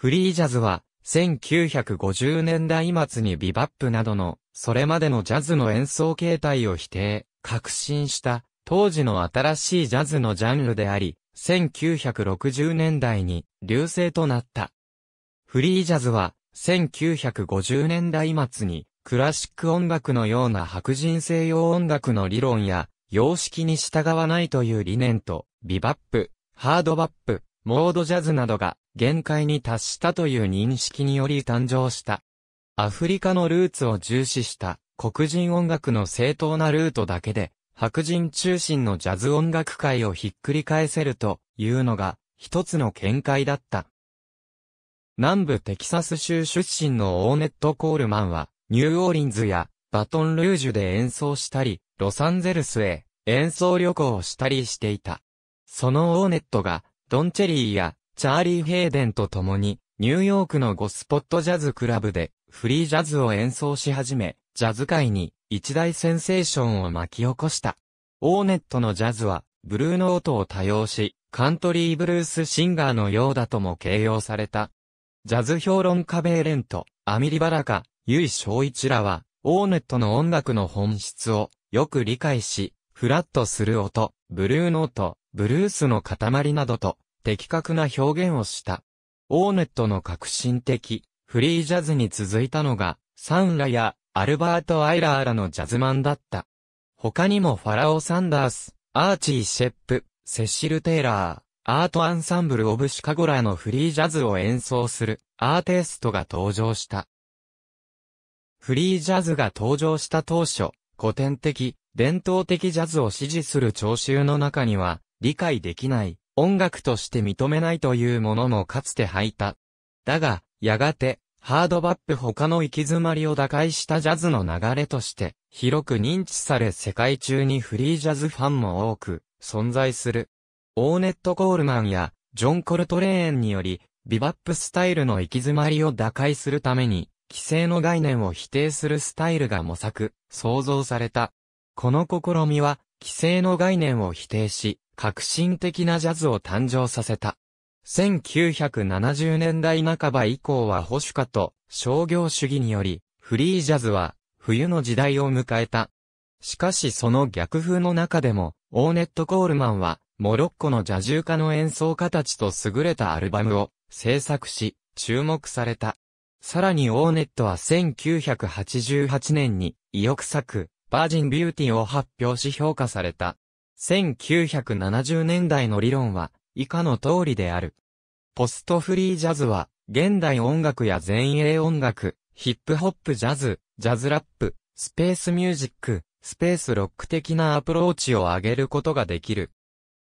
フリージャズは、1950年代末にビバップなどの、それまでのジャズの演奏形態を否定、革新した、当時の新しいジャズのジャンルであり、1960年代に流星となった。フリージャズは、1950年代末に、クラシック音楽のような白人西洋音楽の理論や、様式に従わないという理念と、ビバップ、ハードバップ、モードジャズなどが限界に達したという認識により誕生した。アフリカのルーツを重視した黒人音楽の正当なルートだけで白人中心のジャズ音楽界をひっくり返せるというのが一つの見解だった。南部テキサス州出身のオーネット・コールマンはニューオーリンズやバトン・ルージュで演奏したりロサンゼルスへ演奏旅行をしたりしていた。そのオーネットがドンチェリーやチャーリー・ヘイデンと共に、ニューヨークのゴスポットジャズクラブで、フリージャズを演奏し始め、ジャズ界に一大センセーションを巻き起こした。オーネットのジャズは、ブルーノートを多用し、カントリーブルースシンガーのようだとも形容された。ジャズ評論家ベーレント、アミリバラカ、ユイ・ショウイチらは、オーネットの音楽の本質をよく理解し、フラットする音、ブルーノート、ブルースの塊などと、的確な表現をした。オーネットの革新的、フリージャズに続いたのが、サンラやアルバート・アイラーらのジャズマンだった。他にもファラオ・サンダース、アーチー・シェップ、セシル・テイラー、アート・アンサンブル・オブ・シカゴラのフリージャズを演奏するアーティストが登場した。フリージャズが登場した当初、古典的、伝統的ジャズを支持する聴衆の中には、理解できない、音楽として認めないというものもかつて履いた。だが、やがて、ハードバップ他の行き詰まりを打開したジャズの流れとして、広く認知され世界中にフリージャズファンも多く、存在する。オーネット・コールマンや、ジョン・コルトレーンにより、ビバップスタイルの行き詰まりを打開するために、規制の概念を否定するスタイルが模索、創造された。この試みは、規制の概念を否定し、革新的なジャズを誕生させた。1970年代半ば以降は保守化と商業主義により、フリージャズは冬の時代を迎えた。しかしその逆風の中でも、オーネット・コールマンは、モロッコのジャジューカの演奏家たちと優れたアルバムを制作し、注目された。さらにオーネットは1988年に、意欲作、バージンビューティーを発表し評価された。1970年代の理論は以下の通りである。ポストフリージャズは現代音楽や前衛音楽、ヒップホップジャズ、ジャズラップ、スペースミュージック、スペースロック的なアプローチを上げることができる。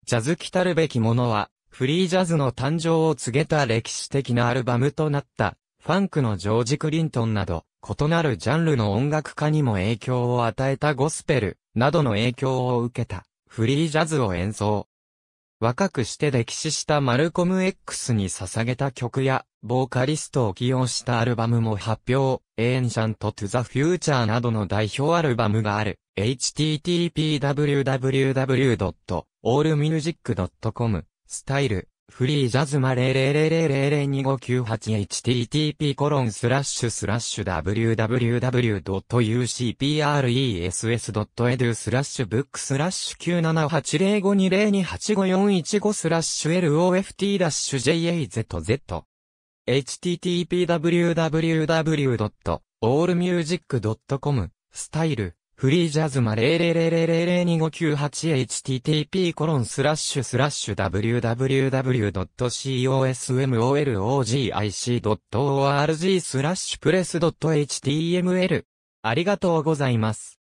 ジャズ来たるべきものは、フリージャズの誕生を告げた歴史的なアルバムとなった、ファンクのジョージ・クリントンなど、異なるジャンルの音楽家にも影響を与えたゴスペルなどの影響を受けたフリージャズを演奏。若くして歴史したマルコム X に捧げた曲や、ボーカリストを起用したアルバムも発表、エンシャント・トゥ・ザ・フューチャーなどの代表アルバムがある、http://www.allmusic.com、スタイル、フリージャズマ 000002598http コロンスラッシュスラッシュ www.ucpress.edu スラッシュブックスラッシュ9780520285415スラッシュ loft ダッシュ jazz http www.allmusic.com スタイルフリージャズマ 000002598http コロンスラッシュスラッシュ w w w c o s m o l o g i c o r g スラッシュプレス .html ありがとうございます。